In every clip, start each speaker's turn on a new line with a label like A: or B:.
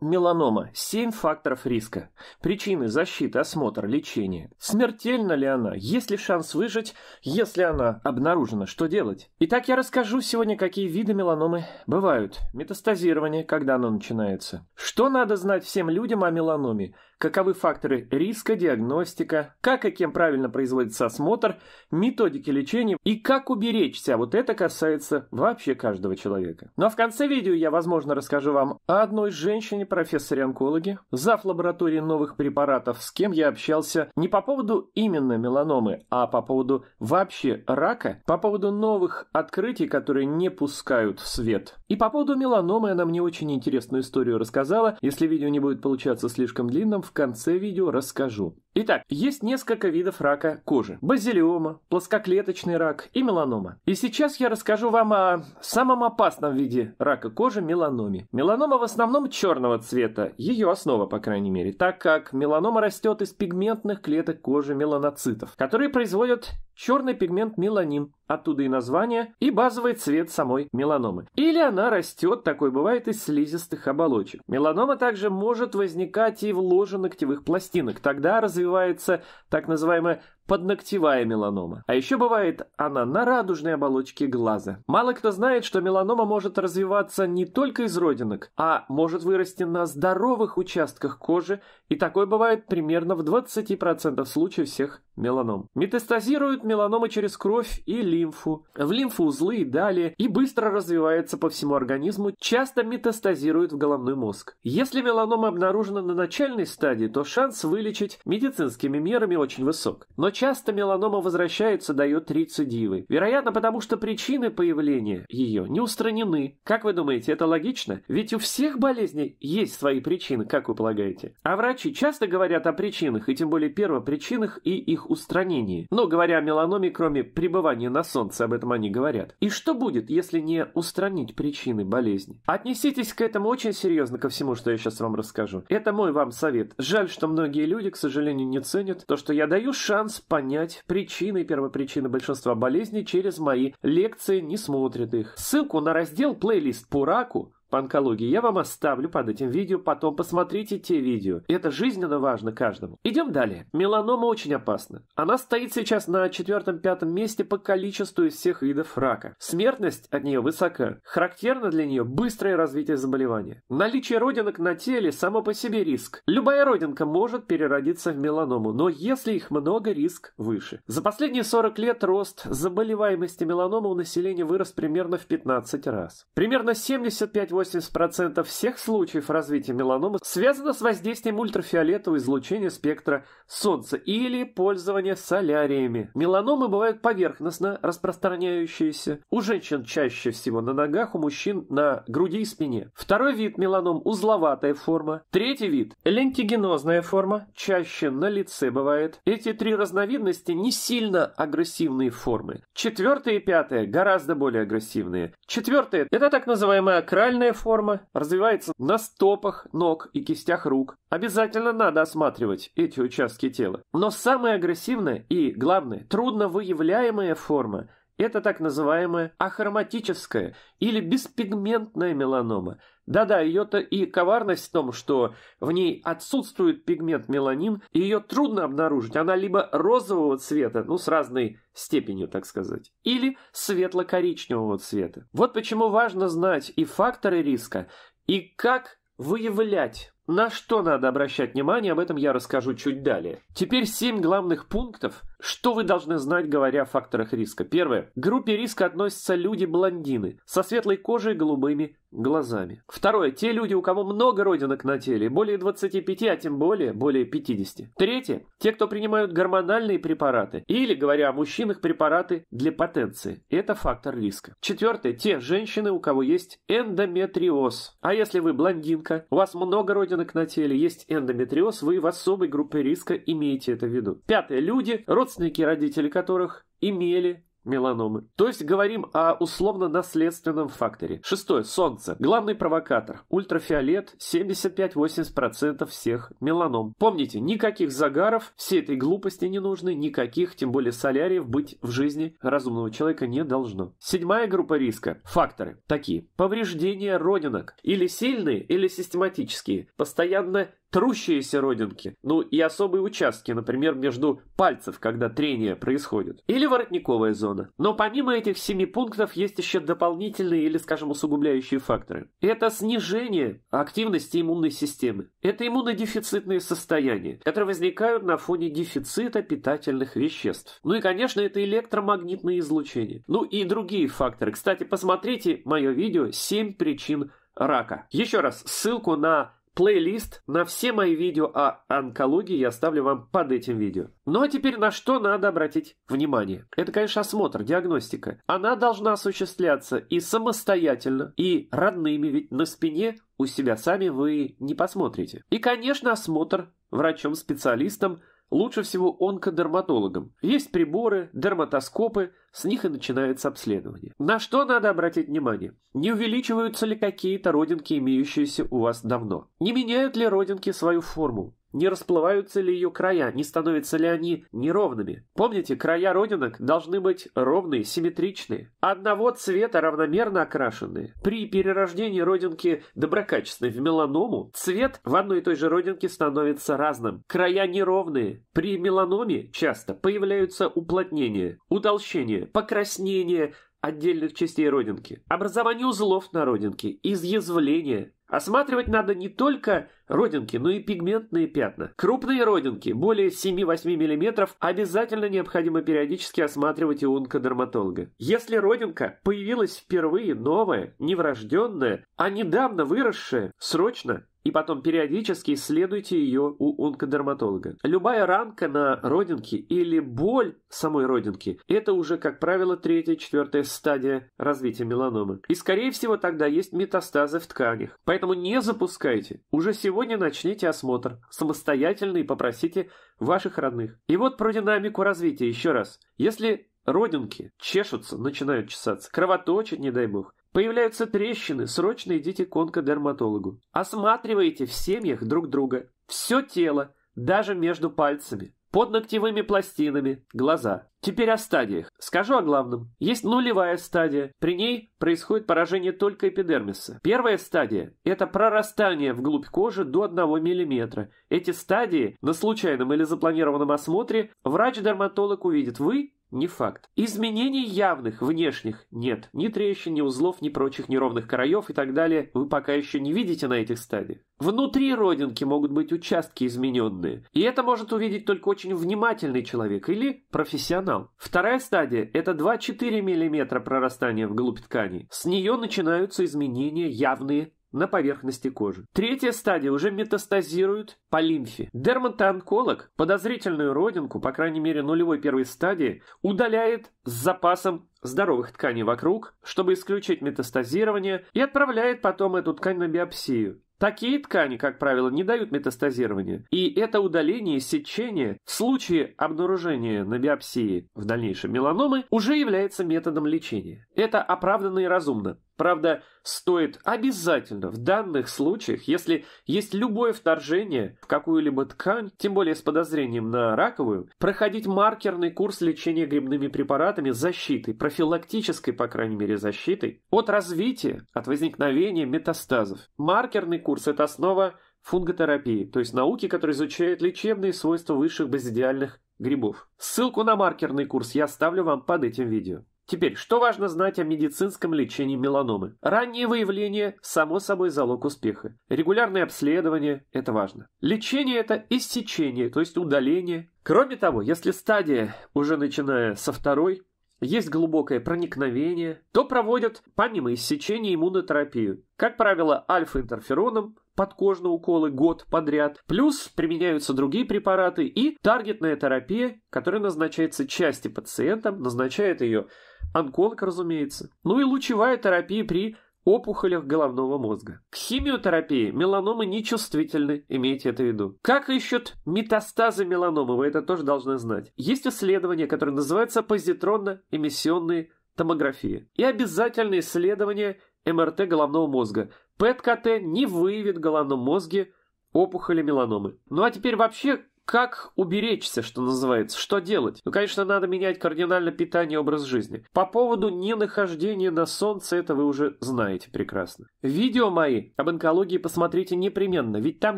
A: Меланома. Семь факторов риска. Причины, защита, осмотр, лечение. Смертельна ли она? Есть ли шанс выжить? Если она обнаружена, что делать? Итак, я расскажу сегодня, какие виды меланомы бывают. Метастазирование, когда оно начинается. Что надо знать всем людям о меланоме? каковы факторы риска, диагностика, как и кем правильно производится осмотр, методики лечения и как уберечься. Вот это касается вообще каждого человека. Ну а в конце видео я, возможно, расскажу вам о одной женщине-профессоре-онкологе, зав. лаборатории новых препаратов, с кем я общался не по поводу именно меланомы, а по поводу вообще рака, по поводу новых открытий, которые не пускают в свет. И по поводу меланомы она мне очень интересную историю рассказала. Если видео не будет получаться слишком длинным, в конце видео расскажу. Итак, есть несколько видов рака кожи. Базилиома, плоскоклеточный рак и меланома. И сейчас я расскажу вам о самом опасном виде рака кожи – меланоме. Меланома в основном черного цвета, ее основа, по крайней мере, так как меланома растет из пигментных клеток кожи меланоцитов, которые производят черный пигмент меланин, оттуда и название, и базовый цвет самой меланомы. Или она растет, такой бывает, из слизистых оболочек. Меланома также может возникать и в ложе ногтевых пластинок, тогда развивается развивается так называемая подногтевая меланома. А еще бывает она на радужной оболочке глаза. Мало кто знает, что меланома может развиваться не только из родинок, а может вырасти на здоровых участках кожи, и такое бывает примерно в 20% случаев всех меланом. Метастазируют меланомы через кровь и лимфу, в лимфоузлы и далее, и быстро развивается по всему организму, часто метастазирует в головной мозг. Если меланома обнаружена на начальной стадии, то шанс вылечить медицинскими мерами очень высок. Но часто меланома возвращается, дает рецидивы. Вероятно, потому что причины появления ее не устранены. Как вы думаете, это логично? Ведь у всех болезней есть свои причины, как вы полагаете. А врачи часто говорят о причинах, и тем более первопричинах и их устранении. Но говоря о меланоме, кроме пребывания на солнце, об этом они говорят. И что будет, если не устранить причины болезни? Отнеситесь к этому очень серьезно, ко всему, что я сейчас вам расскажу. Это мой вам совет. Жаль, что многие люди, к сожалению, не ценят то, что я даю шанс понять причины и первопричины большинства болезней через мои лекции, не смотрят их. Ссылку на раздел «Плейлист по раку» по онкологии я вам оставлю под этим видео, потом посмотрите те видео. Это жизненно важно каждому. Идем далее. Меланома очень опасна. Она стоит сейчас на четвертом-пятом месте по количеству из всех видов рака. Смертность от нее высока. Характерно для нее быстрое развитие заболевания. Наличие родинок на теле само по себе риск. Любая родинка может переродиться в меланому, но если их много, риск выше. За последние 40 лет рост заболеваемости меланомы у населения вырос примерно в 15 раз. Примерно 75 80% всех случаев развития меланомы связано с воздействием ультрафиолетового излучения спектра Солнца или пользования соляриями. Меланомы бывают поверхностно распространяющиеся, у женщин чаще всего на ногах, у мужчин на груди и спине. Второй вид меланом – узловатая форма. Третий вид – лентигенозная форма, чаще на лице бывает. Эти три разновидности не сильно агрессивные формы. Четвертая и пятая – гораздо более агрессивные. Четвертая – это так называемая акральная Вертикальная форма развивается на стопах, ног и кистях рук. Обязательно надо осматривать эти участки тела. Но самая агрессивная и, главное, трудно выявляемая форма – это так называемая ахроматическая или беспигментная меланома. Да-да, ее-то и коварность в том, что в ней отсутствует пигмент меланин, и ее трудно обнаружить. Она либо розового цвета, ну с разной степенью, так сказать, или светло-коричневого цвета. Вот почему важно знать и факторы риска, и как выявлять. На что надо обращать внимание, об этом я расскажу чуть далее. Теперь семь главных пунктов – что вы должны знать, говоря о факторах риска? Первое. К группе риска относятся люди-блондины со светлой кожей и голубыми глазами. Второе. Те люди, у кого много родинок на теле, более 25, а тем более более 50. Третье. Те, кто принимают гормональные препараты или, говоря о мужчинах, препараты для потенции. Это фактор риска. Четвертое. Те женщины, у кого есть эндометриоз. А если вы блондинка, у вас много родинок на теле, есть эндометриоз, вы в особой группе риска имеете это в виду. Пятое. Люди, родственники родственники и родители которых имели меланомы. То есть говорим о условно-наследственном факторе. Шестое. Солнце. Главный провокатор. Ультрафиолет. 75-80% всех меланом. Помните, никаких загаров, всей этой глупости не нужны, никаких, тем более соляриев, быть в жизни разумного человека не должно. Седьмая группа риска. Факторы. Такие. Повреждения родинок. Или сильные, или систематические. Постоянно трущиеся родинки, ну и особые участки, например, между пальцев, когда трение происходит, или воротниковая зона. Но помимо этих семи пунктов есть еще дополнительные или, скажем, усугубляющие факторы. Это снижение активности иммунной системы. Это иммунодефицитные состояния, которые возникают на фоне дефицита питательных веществ. Ну и, конечно, это электромагнитное излучение. Ну и другие факторы. Кстати, посмотрите мое видео «7 причин рака». Еще раз, ссылку на Плейлист на все мои видео о онкологии я оставлю вам под этим видео. Ну а теперь на что надо обратить внимание? Это, конечно, осмотр, диагностика. Она должна осуществляться и самостоятельно, и родными, ведь на спине у себя сами вы не посмотрите. И, конечно, осмотр врачом-специалистом – Лучше всего онкодерматологам. Есть приборы, дерматоскопы, с них и начинается обследование. На что надо обратить внимание? Не увеличиваются ли какие-то родинки, имеющиеся у вас давно? Не меняют ли родинки свою форму? Не расплываются ли ее края, не становятся ли они неровными? Помните, края родинок должны быть ровные, симметричные, одного цвета равномерно окрашенные. При перерождении родинки доброкачественной в меланому цвет в одной и той же родинке становится разным. Края неровные. При меланоме часто появляются уплотнения, утолщения, покраснения, отдельных частей родинки, образование узлов на родинке, изъязвление, Осматривать надо не только родинки, но и пигментные пятна. Крупные родинки, более 7-8 мм, обязательно необходимо периодически осматривать у онкодерматолога. Если родинка появилась впервые новая, неврожденная, а недавно выросшая, срочно и потом периодически исследуйте ее у онкодерматолога. Любая ранка на родинке или боль самой родинки – это уже, как правило, третья-четвертая стадия развития меланомы. И, скорее всего, тогда есть метастазы в тканях. Поэтому не запускайте. Уже сегодня начните осмотр самостоятельно и попросите ваших родных. И вот про динамику развития еще раз. Если Родинки чешутся, начинают чесаться, кровоточат, не дай бог. Появляются трещины, срочно идите к онкодерматологу. Осматривайте в семьях друг друга, все тело, даже между пальцами, под ногтевыми пластинами, глаза. Теперь о стадиях. Скажу о главном. Есть нулевая стадия. При ней происходит поражение только эпидермиса. Первая стадия – это прорастание вглубь кожи до 1 мм. Эти стадии на случайном или запланированном осмотре врач-дерматолог увидит вы не факт. Изменений явных, внешних, нет. Ни трещин, ни узлов, ни прочих неровных краев и так далее вы пока еще не видите на этих стадиях. Внутри родинки могут быть участки измененные. И это может увидеть только очень внимательный человек или профессионал. Вторая стадия – это 2-4 мм прорастания вглубь ткани. С нее начинаются изменения явные, на поверхности кожи. Третья стадия уже метастазирует по лимфе. Дерматоонколог подозрительную родинку, по крайней мере нулевой первой стадии, удаляет с запасом здоровых тканей вокруг, чтобы исключить метастазирование, и отправляет потом эту ткань на биопсию. Такие ткани, как правило, не дают метастазирования, и это удаление сечение в случае обнаружения на биопсии в дальнейшем меланомы уже является методом лечения. Это оправданно и разумно. Правда, стоит обязательно в данных случаях, если есть любое вторжение в какую-либо ткань, тем более с подозрением на раковую, проходить маркерный курс лечения грибными препаратами защиты, профилактической, по крайней мере, защитой, от развития, от возникновения метастазов. Маркерный курс – это основа фунготерапии, то есть науки, которая изучает лечебные свойства высших базидиальных грибов. Ссылку на маркерный курс я оставлю вам под этим видео. Теперь, что важно знать о медицинском лечении меланомы? Раннее выявление – само собой залог успеха. Регулярное обследование – это важно. Лечение – это иссечение, то есть удаление. Кроме того, если стадия, уже начиная со второй, есть глубокое проникновение, то проводят, помимо иссечения, иммунотерапию. Как правило, альфа-интерфероном, подкожные уколы год подряд. Плюс применяются другие препараты и таргетная терапия, которая назначается части пациентам, назначает ее онколог, разумеется. Ну и лучевая терапия при опухолях головного мозга. К химиотерапии меланомы нечувствительны, имейте это в виду. Как ищут метастазы меланомы, вы это тоже должны знать. Есть исследование, которое называется позитронно-эмиссионные томографии. И обязательное исследование МРТ головного мозга. ПЭТ-КТ не выявит в головном мозге опухоли меланомы. Ну а теперь вообще как уберечься, что называется? Что делать? Ну, конечно, надо менять кардинально питание и образ жизни. По поводу ненахождения на солнце, это вы уже знаете прекрасно. Видео мои об онкологии посмотрите непременно, ведь там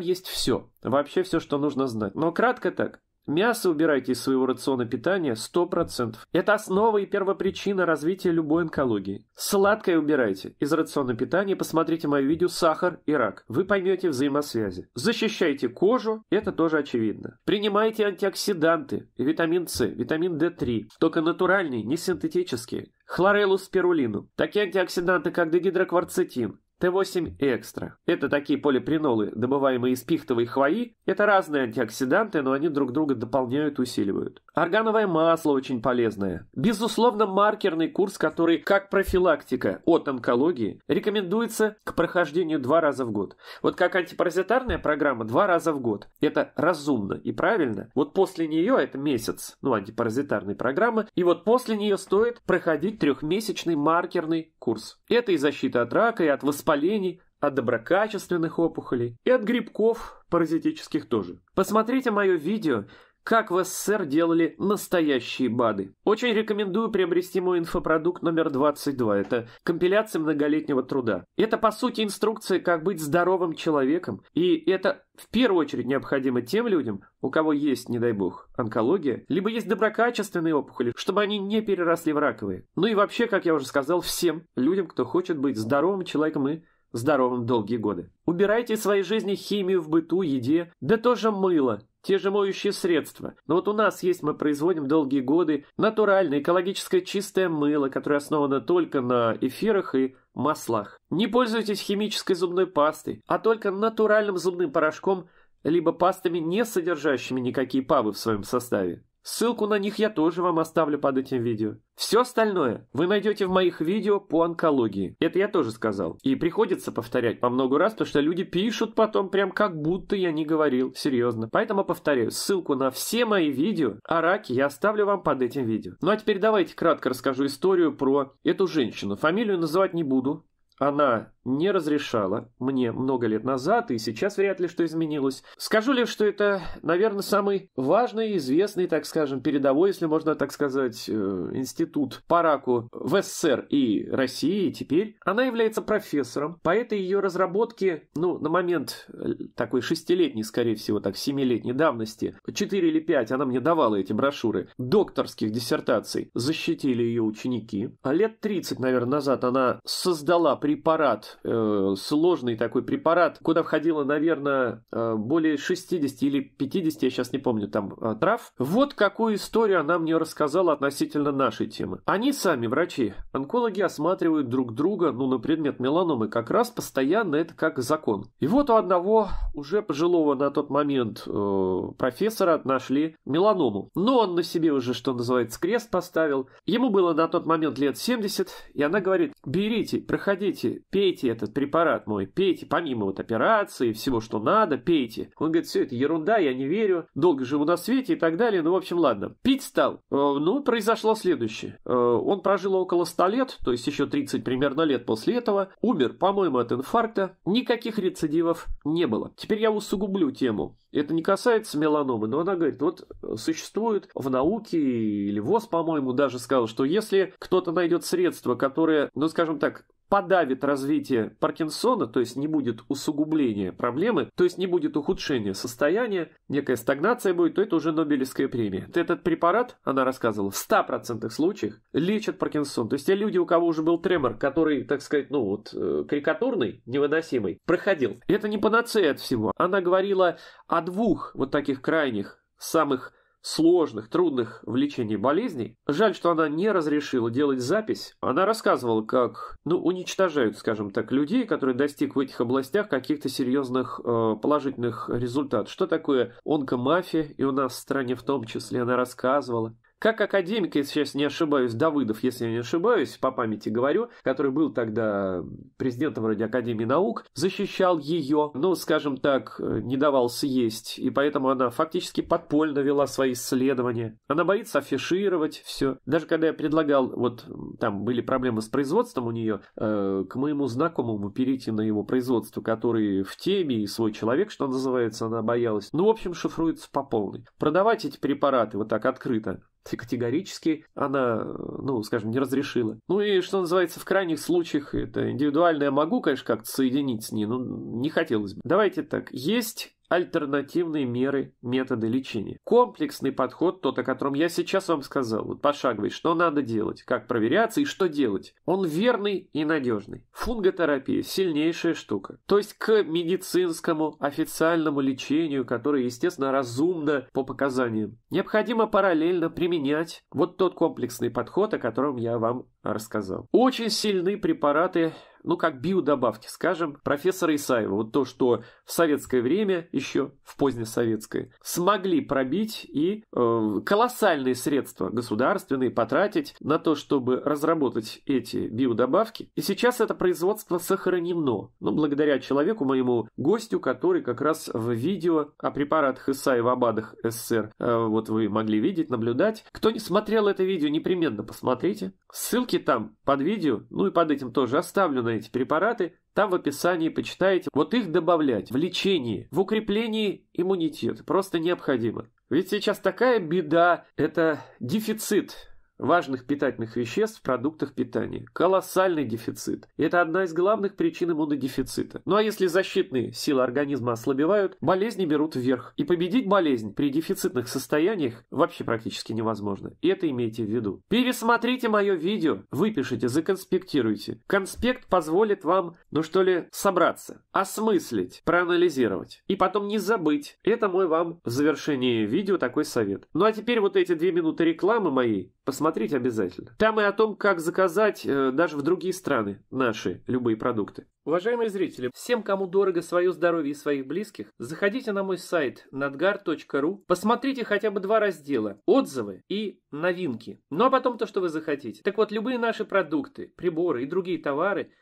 A: есть все. Вообще все, что нужно знать. Но кратко так. Мясо убирайте из своего рациона питания 100%. Это основа и первопричина развития любой онкологии. Сладкое убирайте из рациона питания, посмотрите мое видео «Сахар и рак». Вы поймете взаимосвязи. Защищайте кожу, это тоже очевидно. Принимайте антиоксиданты, витамин С, витамин D3, только натуральные, не синтетические. Хлореллу спирулину, такие антиоксиданты, как дегидрокварцетин, Т8 Экстра. Это такие полипринолы, добываемые из пихтовой хвои. Это разные антиоксиданты, но они друг друга дополняют и усиливают. Органовое масло очень полезное. Безусловно, маркерный курс, который, как профилактика от онкологии, рекомендуется к прохождению два раза в год. Вот как антипаразитарная программа два раза в год. Это разумно и правильно. Вот после нее, а это месяц, ну, антипаразитарной программы, и вот после нее стоит проходить трехмесячный маркерный курс. Это и защита от рака, и от воспаления воспалений, от доброкачественных опухолей и от грибков паразитических тоже. Посмотрите мое видео как в СССР делали настоящие БАДы. Очень рекомендую приобрести мой инфопродукт номер 22. Это компиляция многолетнего труда. Это, по сути, инструкция, как быть здоровым человеком. И это в первую очередь необходимо тем людям, у кого есть, не дай бог, онкология, либо есть доброкачественные опухоли, чтобы они не переросли в раковые. Ну и вообще, как я уже сказал, всем людям, кто хочет быть здоровым человеком и здоровым долгие годы. Убирайте из своей жизни химию в быту, еде, да тоже мыло, те же моющие средства. Но вот у нас есть, мы производим долгие годы, натуральное экологическое чистое мыло, которое основано только на эфирах и маслах. Не пользуйтесь химической зубной пастой, а только натуральным зубным порошком либо пастами, не содержащими никакие павы в своем составе. Ссылку на них я тоже вам оставлю под этим видео. Все остальное вы найдете в моих видео по онкологии. Это я тоже сказал. И приходится повторять по много раз, потому что люди пишут потом прям как будто я не говорил. Серьезно. Поэтому повторяю, ссылку на все мои видео о раке я оставлю вам под этим видео. Ну а теперь давайте кратко расскажу историю про эту женщину. Фамилию называть не буду. Она не разрешала мне много лет назад, и сейчас вряд ли что изменилось. Скажу лишь, что это, наверное, самый важный, известный, так скажем, передовой, если можно так сказать, э, институт по раку в СССР и России и теперь. Она является профессором, по этой ее разработке, ну, на момент э, такой шестилетней, скорее всего, так, семилетней давности, четыре или пять она мне давала эти брошюры, докторских диссертаций защитили ее ученики. А лет 30, наверное, назад она создала препарат Э, сложный такой препарат, куда входило, наверное, э, более 60 или 50, я сейчас не помню, там э, трав. Вот какую историю она мне рассказала относительно нашей темы. Они сами, врачи, онкологи осматривают друг друга, ну, на предмет меланомы, как раз постоянно это как закон. И вот у одного уже пожилого на тот момент э, профессора нашли меланому. Но он на себе уже, что называется, крест поставил. Ему было на тот момент лет 70, и она говорит, берите, проходите, пейте, этот препарат мой, пейте, помимо вот операции, всего, что надо, пейте. Он говорит, все это ерунда, я не верю, долго живу на свете и так далее, ну, в общем, ладно. Пить стал. Э, ну, произошло следующее. Э, он прожил около 100 лет, то есть еще 30 примерно лет после этого, умер, по-моему, от инфаркта, никаких рецидивов не было. Теперь я усугублю тему. Это не касается меланомы, но она говорит, вот э, существует в науке, или ВОЗ, по-моему, даже сказал, что если кто-то найдет средство, которое, ну, скажем так, подавит развитие Паркинсона, то есть не будет усугубления проблемы, то есть не будет ухудшения состояния, некая стагнация будет, то это уже Нобелевская премия. Этот препарат, она рассказывала, в 100% случаев лечит Паркинсон. То есть те люди, у кого уже был тремор, который, так сказать, ну вот, э, карикатурный, невыносимый, проходил. Это не панацея от всего. Она говорила о двух вот таких крайних самых сложных, трудных в лечении болезней. Жаль, что она не разрешила делать запись. Она рассказывала, как, ну, уничтожают, скажем так, людей, которые достиг в этих областях каких-то серьезных э, положительных результатов. Что такое онкомафия, и у нас в стране в том числе она рассказывала. Как академик, если сейчас не ошибаюсь, Давыдов, если я не ошибаюсь, по памяти говорю, который был тогда президентом вроде Академии наук, защищал ее, ну, скажем так, э, не давал съесть, и поэтому она фактически подпольно вела свои исследования. Она боится афишировать все. Даже когда я предлагал, вот там были проблемы с производством у нее, э, к моему знакомому перейти на его производство, который в теме и свой человек, что называется, она боялась. Ну, в общем, шифруется по полной. Продавать эти препараты вот так открыто категорически она, ну, скажем, не разрешила. Ну и, что называется, в крайних случаях это индивидуальное могу, конечно, как-то соединить с ней, но не хотелось бы. Давайте так, есть альтернативные меры, методы лечения. Комплексный подход, тот, о котором я сейчас вам сказал, вот пошаговый, что надо делать, как проверяться и что делать, он верный и надежный. Фунготерапия – сильнейшая штука. То есть к медицинскому официальному лечению, которое, естественно, разумно по показаниям, необходимо параллельно применять вот тот комплексный подход, о котором я вам рассказал. Очень сильные препараты, ну как биодобавки, скажем, профессора Исаева. Вот то, что в советское время, еще в позднесоветское, смогли пробить и э, колоссальные средства государственные потратить на то, чтобы разработать эти биодобавки. И сейчас это производство сохранено. Но ну, благодаря человеку, моему гостю, который как раз в видео о препаратах Исаева Абадах СССР, э, вот вы могли видеть, наблюдать. Кто не смотрел это видео, непременно посмотрите. Ссылки ссылки там, под видео, ну и под этим тоже оставлю на эти препараты, там в описании почитаете. Вот их добавлять в лечении, в укреплении иммунитета просто необходимо. Ведь сейчас такая беда, это дефицит важных питательных веществ в продуктах питания. Колоссальный дефицит. И это одна из главных причин иммунодефицита. Ну а если защитные силы организма ослабевают, болезни берут вверх. И победить болезнь при дефицитных состояниях вообще практически невозможно. И это имейте в виду. Пересмотрите мое видео, выпишите, законспектируйте. Конспект позволит вам, ну что ли, собраться, осмыслить, проанализировать. И потом не забыть. Это мой вам в завершении видео такой совет. Ну а теперь вот эти две минуты рекламы моей Посмотреть обязательно. Там и о том, как заказать э, даже в другие страны наши любые продукты. Уважаемые зрители, всем, кому дорого свое здоровье и своих близких, заходите на мой сайт надгар.ру, посмотрите хотя бы два раздела – отзывы и новинки. Ну а потом то, что вы захотите. Так вот, любые наши продукты, приборы и другие товары –